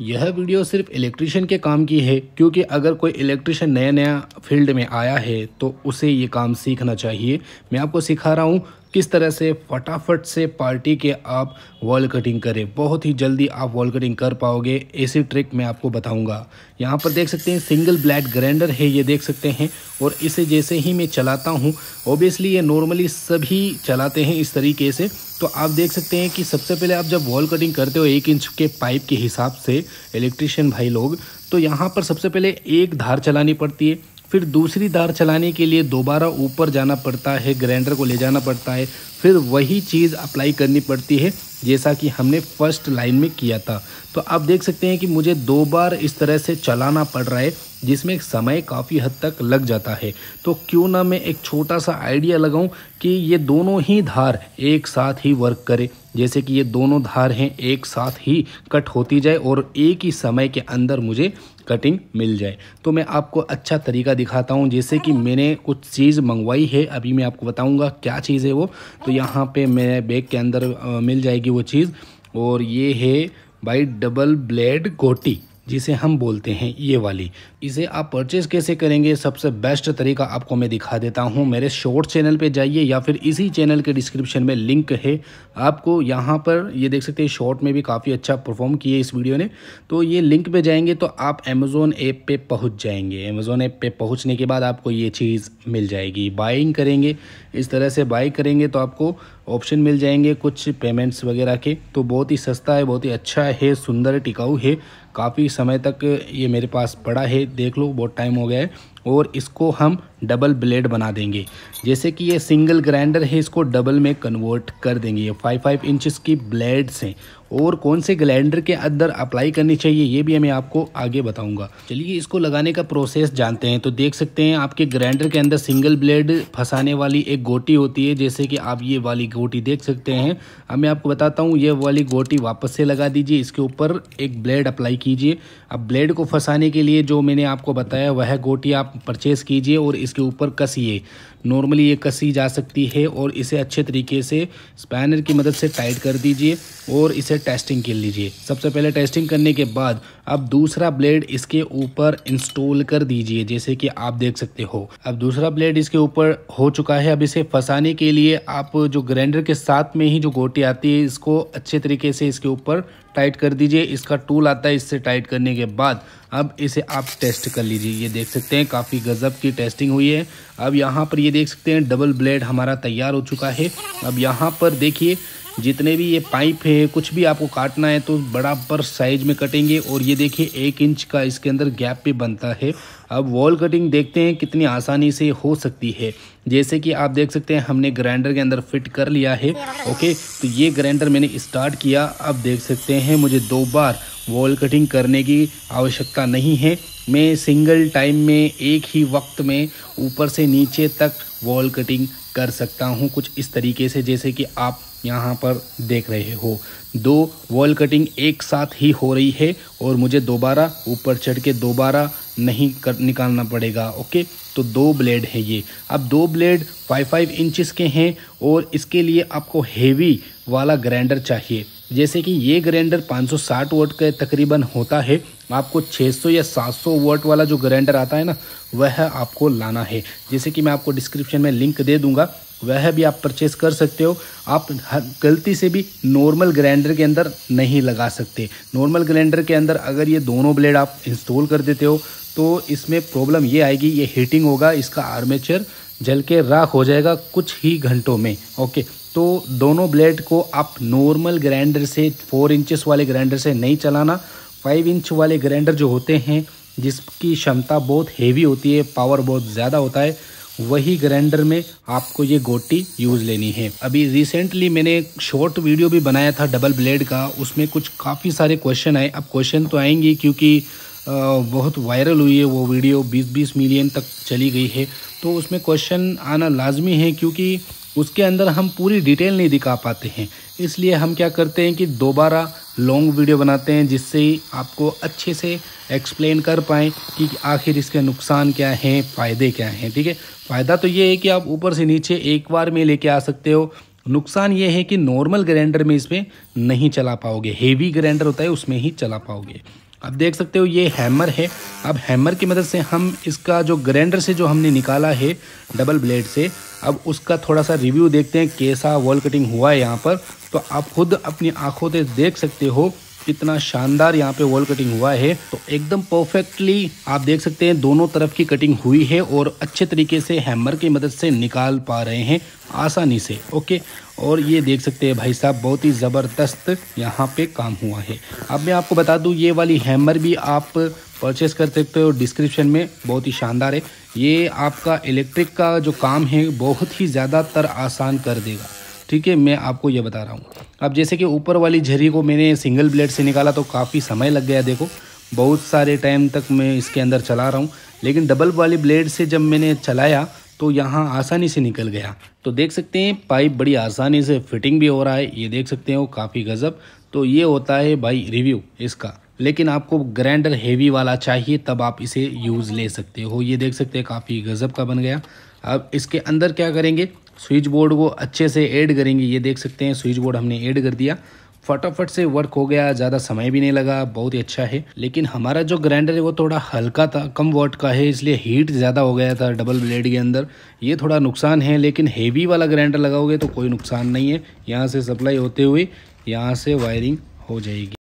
यह वीडियो सिर्फ इलेक्ट्रिशियन के काम की है क्योंकि अगर कोई इलेक्ट्रिशियन नया नया फील्ड में आया है तो उसे ये काम सीखना चाहिए मैं आपको सिखा रहा हूँ किस तरह से फटाफट से पार्टी के आप वॉल कटिंग करें बहुत ही जल्दी आप वॉल कटिंग कर पाओगे ऐसी ट्रिक मैं आपको बताऊंगा यहाँ पर देख सकते हैं सिंगल ब्लैड ग्राइंडर है ये देख सकते हैं और इसे जैसे ही मैं चलाता हूँ ओबियसली ये नॉर्मली सभी चलाते हैं इस तरीके से तो आप देख सकते हैं कि सबसे पहले आप जब वॉल कटिंग करते हो एक इंच के पाइप के हिसाब से इलेक्ट्रिशियन भाई लोग तो यहाँ पर सबसे पहले एक धार चलानी पड़ती है फिर दूसरी तार चलाने के लिए दोबारा ऊपर जाना पड़ता है ग्राइंडर को ले जाना पड़ता है फिर वही चीज़ अप्लाई करनी पड़ती है जैसा कि हमने फर्स्ट लाइन में किया था तो आप देख सकते हैं कि मुझे दो बार इस तरह से चलाना पड़ रहा है जिसमें समय काफ़ी हद तक लग जाता है तो क्यों ना मैं एक छोटा सा आइडिया लगाऊं कि ये दोनों ही धार एक साथ ही वर्क करे जैसे कि ये दोनों धार हैं एक साथ ही कट होती जाए और एक ही समय के अंदर मुझे कटिंग मिल जाए तो मैं आपको अच्छा तरीका दिखाता हूँ जैसे कि मैंने कुछ चीज़ मंगवाई है अभी मैं आपको बताऊँगा क्या चीज़ है वो तो यहाँ पे मेरे बैग के अंदर मिल जाएगी वो चीज़ और ये है भाई डबल ब्लेड गोटी जिसे हम बोलते हैं ये वाली इसे आप परचेज़ कैसे करेंगे सबसे बेस्ट तरीका आपको मैं दिखा देता हूँ मेरे शॉर्ट चैनल पे जाइए या फिर इसी चैनल के डिस्क्रिप्शन में लिंक है आपको यहाँ पर ये देख सकते हैं शॉर्ट में भी काफ़ी अच्छा परफॉर्म किए इस वीडियो ने तो ये लिंक पर जाएंगे तो आप अमेज़ोन ऐप पर पहुँच जाएंगे अमेज़ोन ऐप पर पहुँचने के बाद आपको ये चीज़ मिल जाएगी बाइंग करेंगे इस तरह से बाई करेंगे तो आपको ऑप्शन मिल जाएंगे कुछ पेमेंट्स वगैरह के तो बहुत ही सस्ता है बहुत ही अच्छा है सुंदर टिकाऊ है काफ़ी समय तक ये मेरे पास पड़ा है देख लो बहुत टाइम हो गया है और इसको हम डबल ब्लेड बना देंगे जैसे कि ये सिंगल ग्राइंडर है इसको डबल में कन्वर्ट कर देंगे ये फाइव फाइव इंचज़ की ब्लेड्स हैं और कौन से ग्लैंडर के अंदर अप्लाई करनी चाहिए ये भी मैं आपको आगे बताऊंगा चलिए इसको लगाने का प्रोसेस जानते हैं तो देख सकते हैं आपके ग्राइंडर के अंदर सिंगल ब्लेड फंसाने वाली एक गोटी होती है जैसे कि आप ये वाली गोटी देख सकते हैं अब मैं आपको बताता हूँ ये वाली गोटी वापस से लगा दीजिए इसके ऊपर एक ब्लेड अप्लाई कीजिए अब ब्लेड को फंसाने के लिए जो मैंने आपको बताया वह गोटी आप परचेस कीजिए और इसके ऊपर कसिए नॉर्मली ये कसी जा सकती है और इसे अच्छे तरीके से स्पैनर की मदद से टाइट कर दीजिए और इसे टेस्टिंग कर लीजिए सबसे पहले टेस्टिंग करने के बाद अब दूसरा ब्लेड इसके ऊपर इंस्टॉल कर दीजिए जैसे कि आप देख सकते हो अब दूसरा ब्लेड इसके ऊपर हो चुका है अब इसे फंसाने के लिए आप जो ग्राइंडर के साथ में ही जो गोटी आती है इसको अच्छे तरीके से इसके ऊपर टाइट कर दीजिए इसका टूल आता है इससे टाइट करने के बाद अब इसे आप टेस्ट कर लीजिए ये देख सकते हैं काफ़ी गज़ब की टेस्टिंग हुई है अब यहाँ पर ये देख सकते हैं डबल ब्लेड हमारा तैयार हो चुका है अब यहाँ पर देखिए जितने भी ये पाइप है कुछ भी आपको काटना है तो बराबर साइज में कटेंगे और ये देखिए एक इंच का इसके अंदर गैप भी बनता है अब वॉल कटिंग देखते हैं कितनी आसानी से हो सकती है जैसे कि आप देख सकते हैं हमने ग्राइंडर के अंदर फिट कर लिया है ओके तो ये ग्राइंडर मैंने स्टार्ट किया अब देख सकते हैं मुझे दो बार वॉल कटिंग करने की आवश्यकता नहीं है मैं सिंगल टाइम में एक ही वक्त में ऊपर से नीचे तक वॉल कटिंग कर सकता हूँ कुछ इस तरीके से जैसे कि आप यहाँ पर देख रहे हो दो वॉल कटिंग एक साथ ही हो रही है और मुझे दोबारा ऊपर चढ़ के दोबारा नहीं कर निकालना पड़ेगा ओके तो दो ब्लेड है ये अब दो ब्लेड फाइव फाइव इंचज़ के हैं और इसके लिए आपको हेवी वाला ग्राइंडर चाहिए जैसे कि ये ग्राइंडर 560 सौ वोट का तकरीबन होता है आपको 600 या 700 वोट वाला जो ग्राइंडर आता है ना वह आपको लाना है जैसे कि मैं आपको डिस्क्रिप्शन में लिंक दे दूंगा वह भी आप परचेस कर सकते हो आप गलती से भी नॉर्मल ग्राइंडर के अंदर नहीं लगा सकते नॉर्मल ग्राइंडर के अंदर अगर ये दोनों ब्लेड आप इंस्टॉल कर देते हो तो इसमें प्रॉब्लम ये आएगी ये हीटिंग होगा इसका आर्मेचर जल के राख हो जाएगा कुछ ही घंटों में ओके तो दोनों ब्लेड को आप नॉर्मल ग्राइंडर से फोर इंचेस वाले ग्राइंडर से नहीं चलाना फाइव इंच वाले ग्राइंडर जो होते हैं जिसकी क्षमता बहुत हेवी होती है पावर बहुत ज़्यादा होता है वही ग्राइंडर में आपको ये गोटी यूज़ लेनी है अभी रिसेंटली मैंने एक शॉर्ट वीडियो भी बनाया था डबल ब्लेड का उसमें कुछ काफ़ी सारे क्वेश्चन आए अब क्वेश्चन तो आएंगे क्योंकि बहुत वायरल हुई है वो वीडियो 20-20 मिलियन तक चली गई है तो उसमें क्वेश्चन आना लाजमी है क्योंकि उसके अंदर हम पूरी डिटेल नहीं दिखा पाते हैं इसलिए हम क्या करते हैं कि दोबारा लॉन्ग वीडियो बनाते हैं जिससे आपको अच्छे से एक्सप्लेन कर पाएँ कि आखिर इसके नुकसान क्या हैं फ़ायदे क्या हैं ठीक है फ़ायदा तो ये है कि आप ऊपर से नीचे एक बार में लेके आ सकते हो नुकसान ये है कि नॉर्मल ग्राइंडर में इसमें नहीं चला पाओगे हेवी ग्राइंडर होता है उसमें ही चला पाओगे आप देख सकते हो ये हैमर है अब हैमर की मदद से हम इसका जो ग्राइंडर से जो हमने निकाला है डबल ब्लेड से अब उसका थोड़ा सा रिव्यू देखते हैं कैसा वॉल कटिंग हुआ है यहाँ पर तो आप खुद अपनी आँखों से देख सकते हो कितना शानदार यहाँ पे वॉल कटिंग हुआ है तो एकदम परफेक्टली आप देख सकते हैं दोनों तरफ की कटिंग हुई है और अच्छे तरीके से हैमर की मदद से निकाल पा रहे हैं आसानी से ओके और ये देख सकते हैं भाई साहब बहुत ही ज़बरदस्त यहाँ पे काम हुआ है अब मैं आपको बता दूँ ये वाली हैमर भी आप परचेस कर सकते हो डिस्क्रिप्शन में बहुत ही शानदार है ये आपका इलेक्ट्रिक का जो काम है बहुत ही ज़्यादातर आसान कर देगा ठीक है मैं आपको ये बता रहा हूँ अब जैसे कि ऊपर वाली झरी को मैंने सिंगल ब्लेड से निकाला तो काफ़ी समय लग गया देखो बहुत सारे टाइम तक मैं इसके अंदर चला रहा हूँ लेकिन डबल वाली ब्लेड से जब मैंने चलाया तो यहाँ आसानी से निकल गया तो देख सकते हैं पाइप बड़ी आसानी से फिटिंग भी हो रहा है ये देख सकते हो काफ़ी गज़ब तो ये होता है भाई रिव्यू इसका लेकिन आपको ग्रैंडर हेवी वाला चाहिए तब आप इसे यूज़ ले सकते हो ये देख सकते हैं काफ़ी गज़ब का बन गया अब इसके अंदर क्या करेंगे स्विच बोर्ड को अच्छे से ऐड करेंगे ये देख सकते हैं स्विच बोर्ड हमने ऐड कर दिया फटाफट से वर्क हो गया ज़्यादा समय भी नहीं लगा बहुत ही अच्छा है लेकिन हमारा जो ग्राइंडर है वो थोड़ा हल्का था कम वॉट का है इसलिए हीट ज़्यादा हो गया था डबल ब्लेड के अंदर ये थोड़ा नुकसान है लेकिन हेवी वाला ग्राइंडर लगाओगे तो कोई नुकसान नहीं है यहाँ से सप्लाई होते हुए यहाँ से वायरिंग हो जाएगी